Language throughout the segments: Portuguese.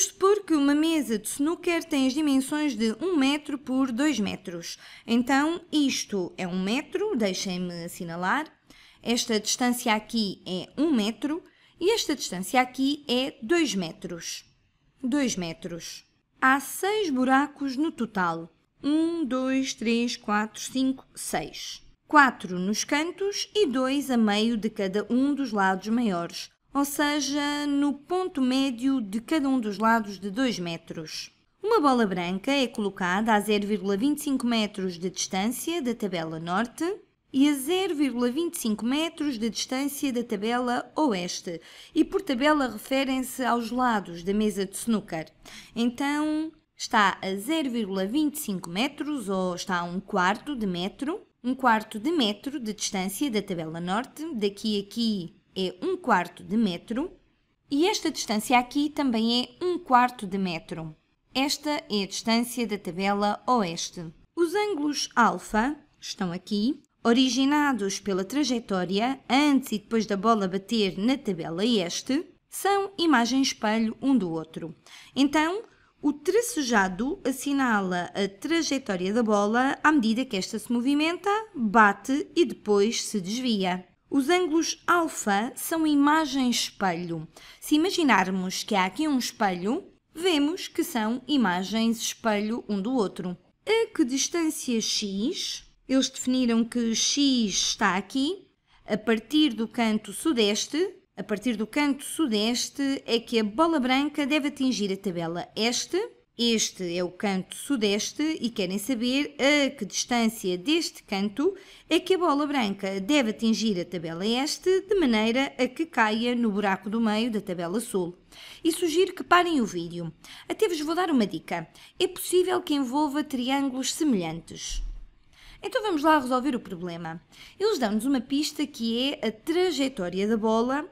Vamos supor que uma mesa de snooker tem as dimensões de 1 metro por 2 metros. Então, isto é 1 metro, deixem-me assinalar. Esta distância aqui é 1 metro e esta distância aqui é 2 metros. 2 metros. Há 6 buracos no total. 1, 2, 3, 4, 5, 6. 4 nos cantos e 2 a meio de cada um dos lados maiores ou seja, no ponto médio de cada um dos lados de 2 metros. Uma bola branca é colocada a 0,25 metros de distância da tabela norte e a 0,25 metros de distância da tabela oeste, e por tabela referem-se aos lados da mesa de snooker. Então, está a 0,25 metros ou está a um quarto de metro, um quarto de metro de distância da tabela norte, daqui a aqui é 1 quarto de metro e esta distância aqui também é 1 quarto de metro. Esta é a distância da tabela oeste. Os ângulos alfa estão aqui, originados pela trajetória antes e depois da bola bater na tabela este, são imagens espelho um do outro. Então, o tracejado assinala a trajetória da bola à medida que esta se movimenta, bate e depois se desvia. Os ângulos alfa são imagens espelho Se imaginarmos que há aqui um espelho, vemos que são imagens espelho um do outro. A que distância x, eles definiram que x está aqui, a partir do canto sudeste, a partir do canto sudeste é que a bola branca deve atingir a tabela este, este é o canto sudeste e querem saber a que distância deste canto é que a bola branca deve atingir a tabela este de maneira a que caia no buraco do meio da tabela sul. E sugiro que parem o vídeo. Até vos vou dar uma dica. É possível que envolva triângulos semelhantes. Então vamos lá resolver o problema. Eles dão-nos uma pista que é a trajetória da bola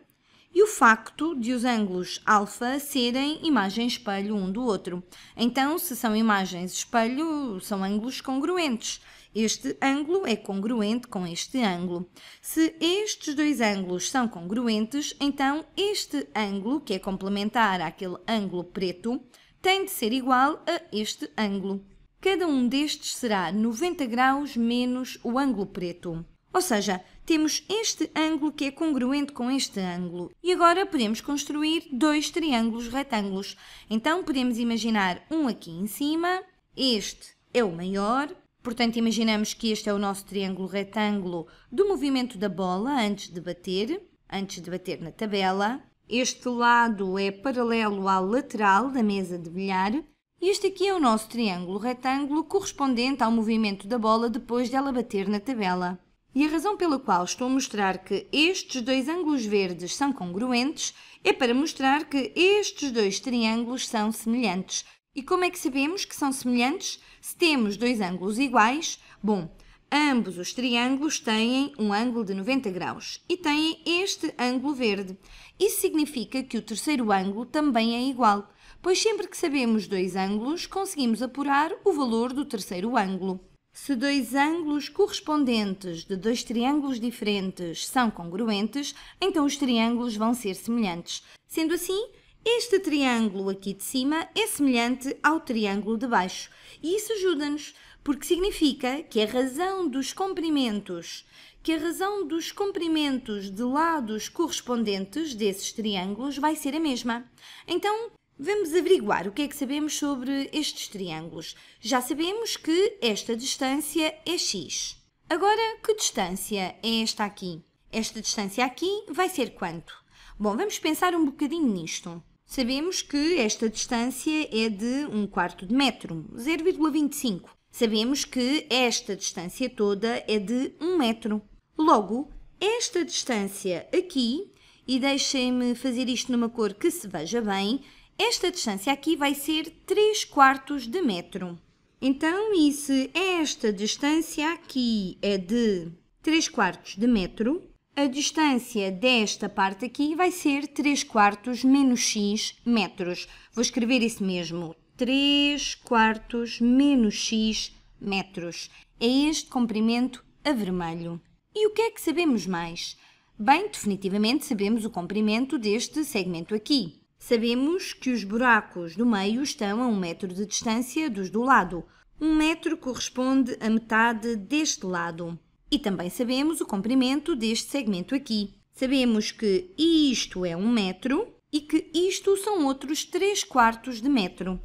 e o facto de os ângulos alfa serem imagens espelho um do outro. Então, se são imagens espelho, são ângulos congruentes. Este ângulo é congruente com este ângulo. Se estes dois ângulos são congruentes, então este ângulo, que é complementar àquele ângulo preto, tem de ser igual a este ângulo. Cada um destes será 90 graus menos o ângulo preto. Ou seja, temos este ângulo que é congruente com este ângulo. E agora podemos construir dois triângulos retângulos. Então podemos imaginar um aqui em cima, este é o maior, portanto imaginamos que este é o nosso triângulo retângulo do movimento da bola antes de bater, antes de bater na tabela. Este lado é paralelo à lateral da mesa de bilhar e este aqui é o nosso triângulo retângulo correspondente ao movimento da bola depois dela bater na tabela. E a razão pela qual estou a mostrar que estes dois ângulos verdes são congruentes é para mostrar que estes dois triângulos são semelhantes. E como é que sabemos que são semelhantes? Se temos dois ângulos iguais, bom, Ambos os triângulos têm um ângulo de 90 graus e têm este ângulo verde. Isso significa que o terceiro ângulo também é igual, pois sempre que sabemos dois ângulos, conseguimos apurar o valor do terceiro ângulo. Se dois ângulos correspondentes de dois triângulos diferentes são congruentes, então os triângulos vão ser semelhantes. Sendo assim, este triângulo aqui de cima é semelhante ao triângulo de baixo. E isso ajuda-nos, porque significa que a razão dos comprimentos, que a razão dos comprimentos de lados correspondentes desses triângulos vai ser a mesma. Então, Vamos averiguar o que é que sabemos sobre estes triângulos. Já sabemos que esta distância é x. Agora, que distância é esta aqui? Esta distância aqui vai ser quanto? Bom, vamos pensar um bocadinho nisto. Sabemos que esta distância é de 1 um quarto de metro, 0,25. Sabemos que esta distância toda é de 1 um metro. Logo, esta distância aqui, e deixem-me fazer isto numa cor que se veja bem, esta distância aqui vai ser 3 quartos de metro. Então, e se esta distância aqui é de 3 quartos de metro, a distância desta parte aqui vai ser 3 quartos menos x metros. Vou escrever isso mesmo, 3 quartos menos x metros. É este comprimento a vermelho. E o que é que sabemos mais? Bem, definitivamente sabemos o comprimento deste segmento aqui. Sabemos que os buracos do meio estão a um metro de distância dos do lado. Um metro corresponde a metade deste lado. E também sabemos o comprimento deste segmento aqui. Sabemos que isto é um metro e que isto são outros 3 quartos de metro.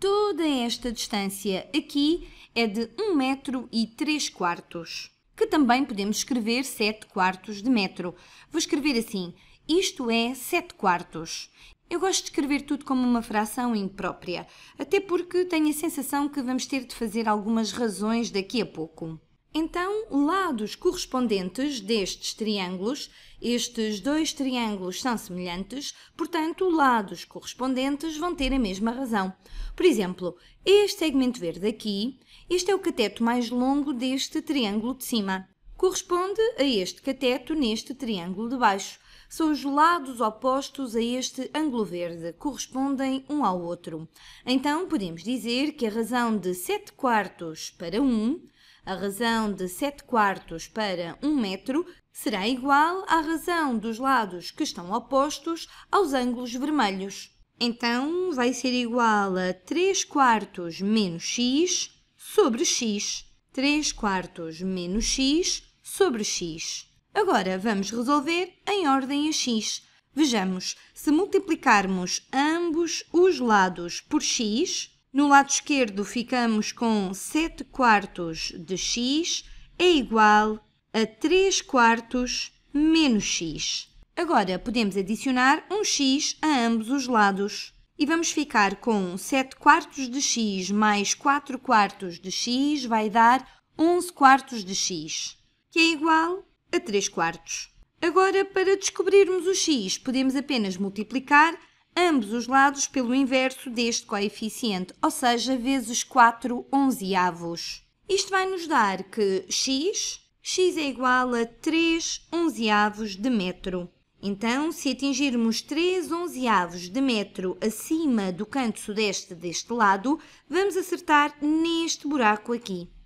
Toda esta distância aqui é de 1 metro e 3 quartos, que também podemos escrever 7 quartos de metro. Vou escrever assim, isto é 7 quartos. Eu gosto de escrever tudo como uma fração imprópria, até porque tenho a sensação que vamos ter de fazer algumas razões daqui a pouco. Então, lados correspondentes destes triângulos, estes dois triângulos são semelhantes, portanto, lados correspondentes vão ter a mesma razão. Por exemplo, este segmento verde aqui, este é o cateto mais longo deste triângulo de cima. Corresponde a este cateto neste triângulo de baixo são os lados opostos a este ângulo verde, correspondem um ao outro. Então, podemos dizer que a razão de 7 quartos para 1, a razão de 7 quartos para 1 metro, será igual à razão dos lados que estão opostos aos ângulos vermelhos. Então, vai ser igual a 3 quartos menos x sobre x. 3 quartos menos x sobre x. Agora vamos resolver em ordem a x. Vejamos, se multiplicarmos ambos os lados por x, no lado esquerdo ficamos com 7 quartos de x é igual a 3 quartos menos x. Agora podemos adicionar um x a ambos os lados e vamos ficar com 7 quartos de x mais 4 quartos de x vai dar 11 quartos de x, que é igual a 3 quartos. Agora, para descobrirmos o x, podemos apenas multiplicar ambos os lados pelo inverso deste coeficiente, ou seja, vezes 4 onzeavos. Isto vai nos dar que x, x é igual a 3 onzeavos de metro. Então, se atingirmos 3 onzeavos de metro acima do canto sudeste deste lado, vamos acertar neste buraco aqui.